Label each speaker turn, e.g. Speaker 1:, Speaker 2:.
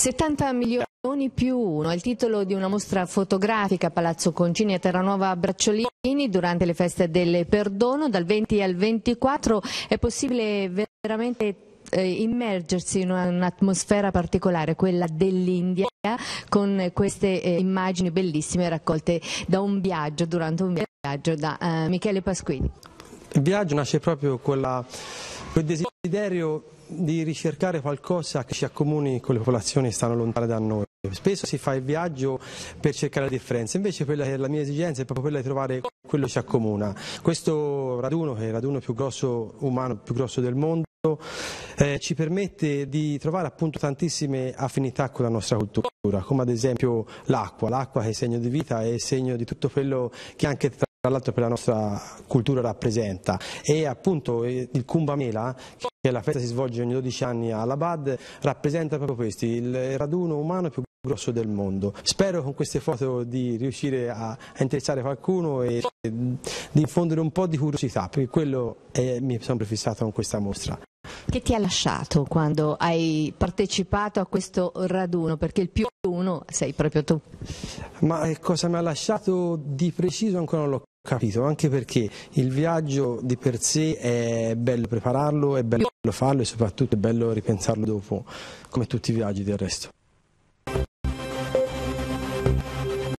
Speaker 1: 70 milioni più uno è il titolo di una mostra fotografica a Palazzo Concini a Terranova Bracciolini durante le feste del perdono dal 20 al 24 è possibile veramente eh, immergersi in un'atmosfera particolare, quella dell'India, con queste eh, immagini bellissime raccolte da un viaggio, durante un viaggio da eh, Michele Pasquini.
Speaker 2: Il viaggio nasce proprio quella, quel desiderio desiderio di ricercare qualcosa che ci accomuni con le popolazioni che stanno lontane da noi. Spesso si fa il viaggio per cercare la differenza, invece quella che è la mia esigenza è proprio quella di trovare quello che ci accomuna. Questo raduno, che è il raduno più grosso umano, più grosso del mondo, eh, ci permette di trovare appunto tantissime affinità con la nostra cultura, come ad esempio l'acqua, l'acqua che è segno di vita è segno di tutto quello che anche tra l'altro per la nostra cultura rappresenta e appunto eh, il Kumbamela che la festa si svolge ogni 12 anni all'Abad, rappresenta proprio questo, il raduno umano più grosso del mondo. Spero con queste foto di riuscire a, interessare qualcuno e di infondere un po' di curiosità, perché quello è, mi sono prefissato con questa mostra.
Speaker 1: Che ti ha lasciato quando hai partecipato a questo raduno? Perché il più uno sei proprio tu. Ma eh, cosa mi ha lasciato di preciso ancora non l'ho
Speaker 2: capito, anche perché il viaggio di per sé è bello prepararlo, è bello farlo e soprattutto è bello ripensarlo dopo, come tutti i viaggi del resto.